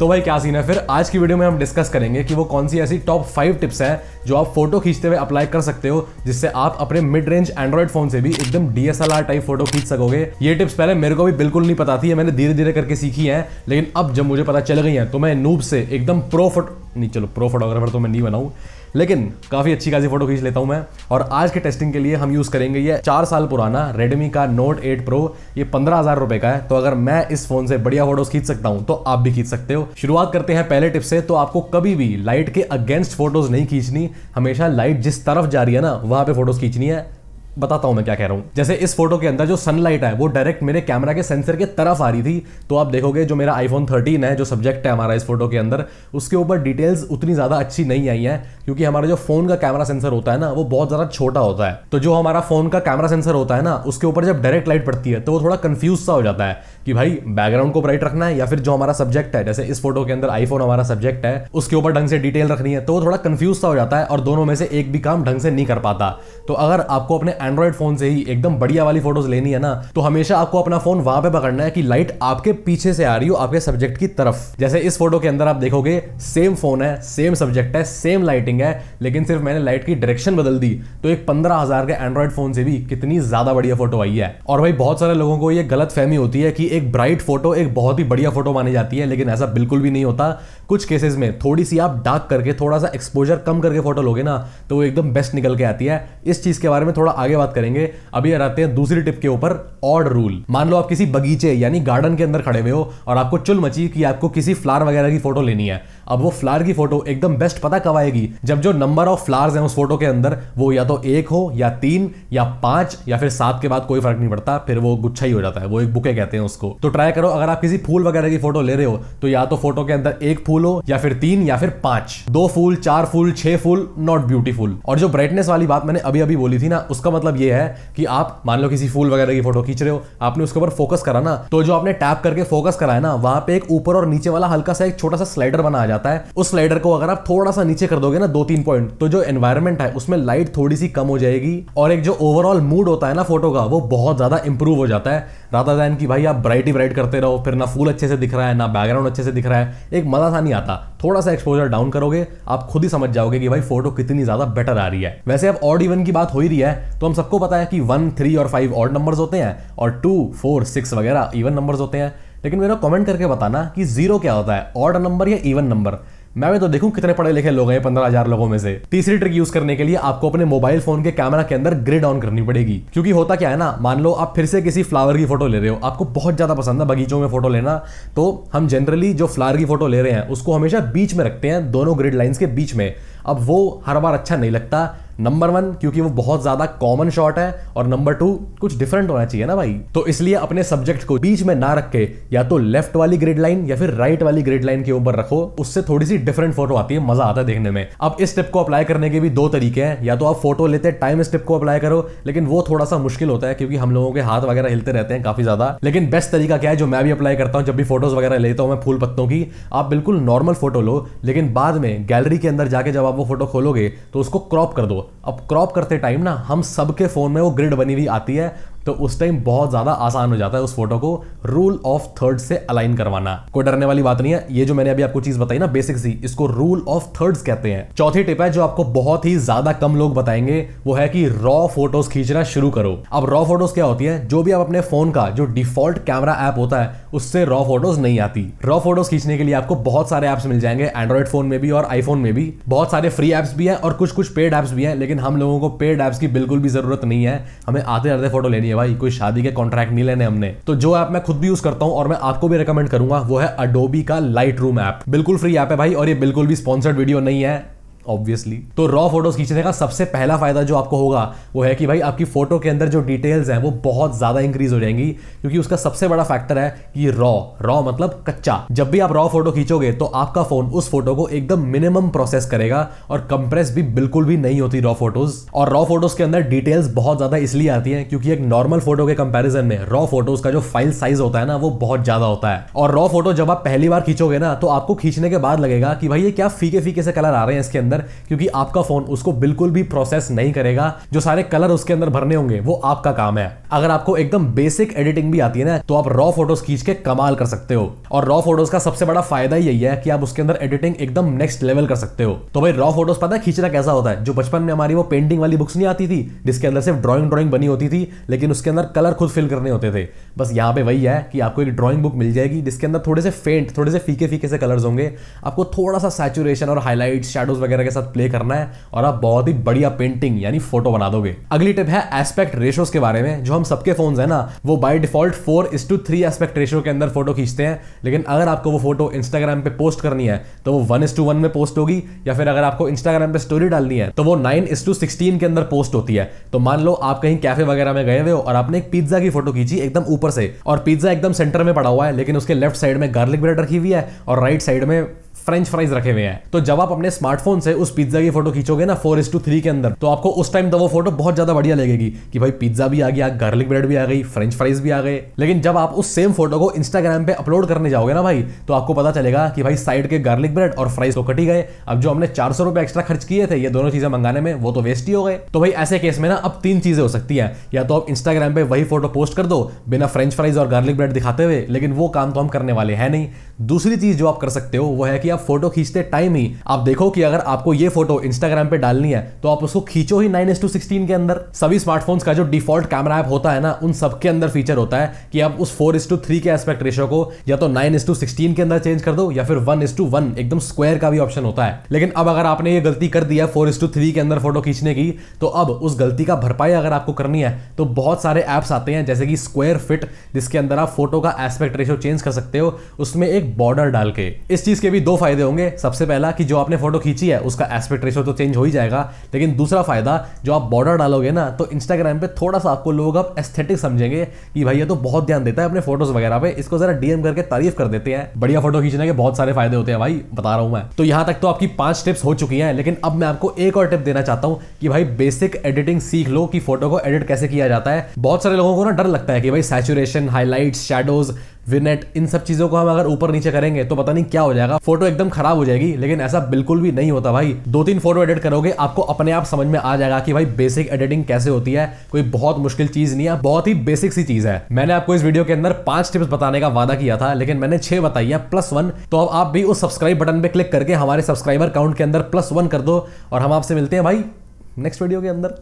तो भाई क्या सीन है फिर आज की वीडियो में हम डिस्कस करेंगे कि वो कौन सी ऐसी टॉप फाइव टिप्स हैं जो आप फोटो खींचते हुए अप्लाई कर सकते हो जिससे आप अपने मिड रेंज एंड्रॉइड फोन से भी एकदम डीएसएलआर टाइप फोटो खींच सकोगे ये टिप्स पहले मेरे को भी बिल्कुल नहीं पता थी मैंने धीरे धीरे करके सीखी है लेकिन अब जब मुझे पता चल गई है तो मैं नूब से एकदम प्रो फोटो नहीं चलो प्रो फोटोग्राफर तो मैं नहीं बनाऊँ लेकिन काफ़ी अच्छी खासी फोटो खींच लेता हूं मैं और आज के टेस्टिंग के लिए हम यूज़ करेंगे ये चार साल पुराना रेडमी का नोट एट प्रो ये पंद्रह हज़ार रुपए का है तो अगर मैं इस फ़ोन से बढ़िया फोटोज़ खींच सकता हूं तो आप भी खींच सकते हो शुरुआत करते हैं पहले टिप से तो आपको कभी भी लाइट के अगेंस्ट फोटोज़ नहीं खींचनी हमेशा लाइट जिस तरफ जा रही है ना वहां पर फोटोज़ खींचनी है बताता हूं मैं क्या कह रहा हूं जैसे इस फोटो के अंदर जो सनलाइट है वो डायरेक्ट मेरे कैमरा के सेंसर के तरफ आ रही थी तो आप देखोगे जो मेरा आईफोन 13 है जो सब्जेक्ट है हमारा इस फोटो के अंदर उसके ऊपर डिटेल्स उतनी ज़्यादा अच्छी नहीं आई है क्योंकि हमारा जो फ़ोन का कैमरा सेंसर होता है ना वो बहुत ज़्यादा छोटा होता है तो जो हमारा फ़ोन का कैमरा सेंसर होता है ना उसके ऊपर जब डायरेक्ट लाइट पड़ती है तो वो थोड़ा कन्फ्यूज सा हो जाता है कि भाई बैकग्राउंड को ब्राइट रखना है या फिर जो हमारा सब्जेक्ट है जैसे इस फोटो के अंदर आईफोन हमारा सब्जेक्ट है उसके ऊपर ढंग से डिटेल रखनी है तो वो थोड़ा कन्फ्यूज सा हो जाता है और दोनों में से एक भी काम ढंग से नहीं कर पाता तो अगर आपको अपने एंड्रॉइड फोन से ही एकदम बढ़िया वाली फोटोज लेनी है ना तो हमेशा आपको अपना फोन वहां पे पकड़ना है कि लाइट आपके पीछे से आ रही हो आपके सब्जेक्ट की तरफ जैसे इस फोटो के अंदर आप देखोगे सेम फोन है सेम सब्जेक्ट है सेम लाइटिंग है लेकिन सिर्फ मैंने लाइट की डायरेक्शन बदल दी तो एक पंद्रह हजार के एंड्रॉइड फोन से भी कितनी ज्यादा बढ़िया फोटो आई है और भाई बहुत सारे लोगों को यह गलत फहमी होती है कि एक ब्राइट फोटो एक बहुत ही बढ़िया फोटो मानी जाती है लेकिन ऐसा बिल्कुल भी नहीं होता कुछ केसेस में थोड़ी सी आप डार्क करके थोड़ा सा एक्सपोजर कम करके फोटो लोगे ना तो वो एकदम बेस्ट निकल के आती है इस चीज के बारे में थोड़ा आगे आगे बात करेंगे अभी आते हैं दूसरी टिप के ऊपर ऑड रूल मान लो आप किसी बगीचे यानी गार्डन के अंदर खड़े हुए हो और आपको चुल मची कि आपको किसी फ्लावर वगैरह की फोटो लेनी है अब वो फ्लावर की फोटो एकदम बेस्ट पता कब आएगी जब जो नंबर ऑफ फ्लावर्स हैं उस फोटो के अंदर वो या तो एक हो या तीन या पांच या फिर सात के बाद कोई फर्क नहीं पड़ता फिर वो गुच्छा ही हो जाता है वो एक बुके कहते हैं उसको तो ट्राई करो अगर आप किसी फूल वगैरह की फोटो ले रहे हो तो या तो फोटो के अंदर एक फूल हो या फिर तीन या फिर पांच दो फूल चार फूल छह फूल नॉट ब्यूटीफुल और जो ब्राइटनेस वाली बात मैंने अभी अभी बोली थी ना उसका मतलब ये है कि आप मान लो किसी फूल वगैरह की फोटो खींच रहे हो आपने उसके ऊपर फोकस करा ना तो जो आपने टैप करके फोकस करा है ना वहां पे एक ऊपर और नीचे वाला हल्का सा एक छोटा सा स्लाइडर बना आ जाता जाता है उस स्लाइडर को अगर आप थोड़ा सा नीचे कर दोगे ना दो तीन पॉइंट तो जो एनवायरमेंट है उसमें लाइट थोड़ी सी कम हो जाएगी और एक जो ओवरऑल मूड होता है ना फोटो का वो बहुत ज्यादा इंप्रूव हो जाता है राधा जैन की भाई आप ब्राइट ही ब्राइट करते रहो फिर ना फूल अच्छे से दिख रहा है ना बैकग्राउंड अच्छे से दिख रहा है एक मजा सा नहीं आता थोड़ा सा एक्सपोजर डाउन करोगे आप खुद ही समझ जाओगे कि भाई फोटो कितनी ज्यादा बेटर आ रही है वैसे अब ऑड इवन की बात हो ही रही है तो हम सबको पता है कि वन थ्री और फाइव ऑड नंबर्स होते हैं और टू फोर सिक्स वगैरह इवन नंबर्स होते हैं लेकिन मेरा कमेंट करके बताना कि जीरो क्या होता है ऑर्ड नंबर या इवन नंबर मैं भी तो देखूं कितने पढ़े लिखे लोग हैं पंद्रह हजार लोगों में से तीसरी ट्रिक यूज करने के लिए आपको अपने मोबाइल फोन के कैमरा के अंदर ग्रिड ऑन करनी पड़ेगी क्योंकि होता क्या है ना मान लो आप फिर से किसी फ्लावर की फोटो ले रहे हो आपको बहुत ज्यादा पसंद है बगीचों में फोटो लेना तो हम जनरली जो फ्लावर की फोटो ले रहे हैं उसको हमेशा बीच में रखते हैं दोनों ग्रिड लाइन्स के बीच में अब वो हर बार अच्छा नहीं लगता नंबर वन क्योंकि वो बहुत ज्यादा कॉमन शॉट है और नंबर टू कुछ डिफरेंट होना चाहिए ना भाई तो इसलिए अपने सब्जेक्ट को बीच में ना रख के या तो लेफ्ट वाली ग्रेड लाइन या फिर राइट वाली ग्रेड लाइन के ऊपर रखो उससे थोड़ी सी डिफरेंट फोटो आती है मजा आता है देखने में अब इस टिप को अप्लाई करने के भी दो तरीके हैं या तो आप फोटो लेते हैं टाइम स्टेप को अप्लाई करो लेकिन वो थोड़ा सा मुश्किल होता है क्योंकि हम लोगों के हाथ वगैरह हिलते रहते हैं काफी ज्यादा लेकिन बेस्ट तरीका क्या है जो मैं भी अप्लाई करता हूँ जब भी फोटोज वगैरह लेता हूँ मैं फूल पत्तों की आप बिल्कुल नॉर्मल फोटो लो लेकिन बाद में गैलरी के अंदर जाके जब आप वो फोटो खोलोगे तो उसको क्रॉप कर दो अब क्रॉप करते टाइम ना हम सबके फ़ोन में वो ग्रिड बनी हुई आती है तो उस टाइम बहुत ज़्यादा आसान हो जाता है उस फोटो को रूल ऑफ थर्ड से अलाइन करवाना कोई डरने वाली बात नहीं है ये जो मैंने अभी आपको चीज़ बताई ना बेसिक सी इसको रूल ऑफ थर्ड्स कहते हैं चौथी टिप है जो आपको बहुत ही ज़्यादा कम लोग बताएंगे वो है कि रॉ फोटोज खींचना शुरू करो अब रॉ फोटोज क्या होती है जो भी आप अपने फोन का जो डिफॉल्ट कैमरा ऐप होता है उससे रॉ फोटोज नहीं आती रॉ फोटोज खींचने के लिए आपको बहुत सारे ऐप्स मिल जाएंगे एंड्रॉइड फोन में भी और आईफोन में भी बहुत सारे फ्री ऐप्स भी हैं और कुछ कुछ पेड ऐप्स भी हैं लेकिन हम लोगों को पेड ऐप्स की बिल्कुल भी जरूरत नहीं है हमें आते आते फोटो लेनी है भाई कोई शादी के कॉन्ट्रैक्ट नहीं लेने हमने तो जो ऐप मैं खुद भी यूज करता हूँ और मैं आपको भी रिकमेंड करूंगा वो है अडोबी का लाइट रूम ऐप बिल्कुल फ्री ऐप है भाई और ये बिल्कुल भी स्पॉन्सर्ड वीडियो नहीं है ऑब्वियसली तो रॉ फोटोज खींचने का सबसे पहला फायदा जो आपको होगा वो है कि भाई आपकी फोटो के अंदर जो डिटेल्स हैं वो बहुत ज्यादा इंक्रीज हो जाएंगी क्योंकि उसका सबसे बड़ा फैक्टर है कि रॉ रॉ मतलब कच्चा जब भी आप रॉ फोटो खींचोगे तो आपका फोन उस फोटो को एकदम मिनिमम प्रोसेस करेगा और कंप्रेस भी बिल्कुल भी नहीं होती रॉ फोटोज और रॉ फोटोज के अंदर डिटेल्स बहुत ज्यादा इसलिए आती है क्योंकि एक नॉर्मल फोटो के कंपेरिजन में रॉ फोटोज का जो फाइल साइज होता है ना वो बहुत ज्यादा होता है और रॉ फोटो जब आप पहली बार खींचोगे ना तो आपको खींचने के बाद लगेगा कि भाई ये क्या फीके फीके से कलर आ रहे हैं इसके अंदर अंदर क्योंकि आपका फोन उसको बिल्कुल भी प्रोसेस नहीं करेगा जो सारे कलर उसके अंदर भरने होंगे वो आपका काम है अगर आपको एकदम बेसिक एडिटिंग भी आती है ना तो आप रॉ फोटोज खींच के कमाल कर सकते हो और रॉ फोटोज का सबसे बड़ा फायदा यही है कि आप उसके अंदर एडिटिंग एकदम नेक्स्ट लेवल कर सकते हो तो भाई रॉ फोटोज पता है खींचना कैसा होता है जो बचपन में हमारी वो पेंटिंग वाली बुक्स नहीं आती थी जिसके अंदर सिर्फ ड्रॉइंग ड्रॉइंग बनी होती थी लेकिन उसके अंदर कलर खुद फिल करने होते थे बस यहाँ पे वही है कि आपको एक ड्रॉइंग बुक मिल जाएगी जिसके अंदर थोड़े से फेंट थोड़े से फीके फीके से कलर्स होंगे आपको थोड़ा सा सैचुरेशन और हाईलाइट शेडोज वगैरह के साथ प्ले करना है और आप बहुत ही बढ़िया पेंटिंग यानी फोटो बना दोगे अगली टिप है एस्पेक्ट रेशोज के बारे में जो हम सबके फोन है ना वो by default four is to three aspect ratio के अंदर फोटो खींचते हैं लेकिन अगर आपको वो फोटो इंस्टाग्राम पे पोस्ट करनी है तो वो वन इस टू वन में पोस्ट होगी या फिर अगर आपको इंस्टाग्राम पे स्टोरी डालनी है तो वो नाइन इस टू सिक्सटीन के अंदर पोस्ट होती है तो मान लो आप कहीं कैफे वगैरह में गए हुए हो और आपने एक पिज्जा की फोटो खींची एकदम ऊपर से और पिज्जा एकदम सेंटर में पड़ा हुआ है लेकिन उसके लेफ्ट साइड में गार्लिक ब्रेड रखी हुई है और राइट साइड में फ्रेंच फ्राइज रखे हुए हैं तो जब आप अपने स्मार्टफोन से उस पिज्जा की फोटो खींचोगे ना फोर इस टू थ्री के अंदर तो आपको उस टाइम तो वो फोटो बहुत ज्यादा बढ़िया लगेगी कि भाई पिज्जा भी आ गया गार्लिक ब्रेड भी आ गई फ्रेंच फ्राइज भी आ गए लेकिन जब आप उस सेम फोटो को इंस्टाग्राम पे अपलोड करने जाओगे ना भाई तो आपको पता चलेगा कि भाई साइड के गार्लिक ब्रेड और फ्राइज तो कटी गए अब जो हमने चार सौ एक्स्ट्रा खर्च किए थे ये दोनों चीजें मंगाने में वो तो वेस्ट ही हो गए तो भाई ऐसे केस में ना अब तीन चीजें हो सकती है या तो आप इंस्टाग्राम पे वही फोटो पोस्ट कर दो बिना फ्रेंच फ्राइज और गार्लिक ब्रेड दिखाते हुए लेकिन वो काम तो हम करने वाले हैं नहीं दूसरी चीज जो आप कर सकते हो वो है कि आप फोटो खींचते टाइम ही आप देखो कि अगर आपको ये फोटो इंस्टाग्राम पे डालनी है तो आप उसको खींचो ही नाइन के अंदर सभी स्मार्टफोन्स का जो डिफॉल्ट कैमरा ऐप होता है ना उन सबके अंदर फीचर होता है कि आप उस फोर के एस्पेक्ट रेशो को या तो नाइन के अंदर चेंज कर दो या फिर वन एकदम स्क्वायर का भी ऑप्शन होता है लेकिन अब अगर आपने ये गलती कर दिया फोर के अंदर फोटो खींचने की तो अब उस गलती का भरपाई अगर आपको करनी है तो बहुत सारे ऐप्स आते हैं जैसे कि स्क्वायर फिट जिसके अंदर आप फोटो का एस्पेक्ट रेशो चेंज कर सकते हो उसमें एक बॉर्डर डाल के इस चीज के भी दो फायदे फायदे होंगे सबसे पहला कि जो आपने फोटो खींची है उसका एस्पेक्ट रेशो तो चेंज हो ही जाएगा लेकिन दूसरा फायदा जो आप बॉर्डर डालोगे ना तो इंस्टाग्राम पे थोड़ा सा आपको लोग अब एस्थेटिक समझेंगे कि भाई ये तो बहुत ध्यान देता है अपने फोटोज वगैरह पे इसको जरा डीएम करके तारीफ कर देते हैं बढ़िया फोटो खींचने के बहुत सारे फायदे होते हैं भाई बता रहा हूँ मैं तो यहाँ तक तो आपकी पांच टिप्स हो चुकी हैं लेकिन अब मैं आपको एक और टिप देना चाहता हूँ कि भाई बेसिक एडिटिंग सीख लो कि फोटो को एडिट कैसे किया जाता है बहुत सारे लोगों को ना डर लगता है कि भाई सैचुरेशन हाईलाइट शेडोज विनेट इन सब चीज़ों को हम अगर ऊपर नीचे करेंगे तो पता नहीं क्या हो जाएगा फोटो एकदम खराब हो जाएगी लेकिन ऐसा बिल्कुल भी नहीं होता भाई दो तीन फोटो एडिट करोगे आपको अपने आप समझ में आ जाएगा कि भाई बेसिक एडिटिंग कैसे होती है कोई बहुत मुश्किल चीज़ नहीं है बहुत ही बेसिक सी चीज़ है मैंने आपको इस वीडियो के अंदर पांच टिप्स बताने का वादा किया था लेकिन मैंने छह बताई है प्लस वन तो अब आप भी उस सब्सक्राइब बटन पर क्लिक करके हमारे सब्सक्राइबर काउंट के अंदर प्लस वन कर दो और हम आपसे मिलते हैं भाई नेक्स्ट वीडियो के अंदर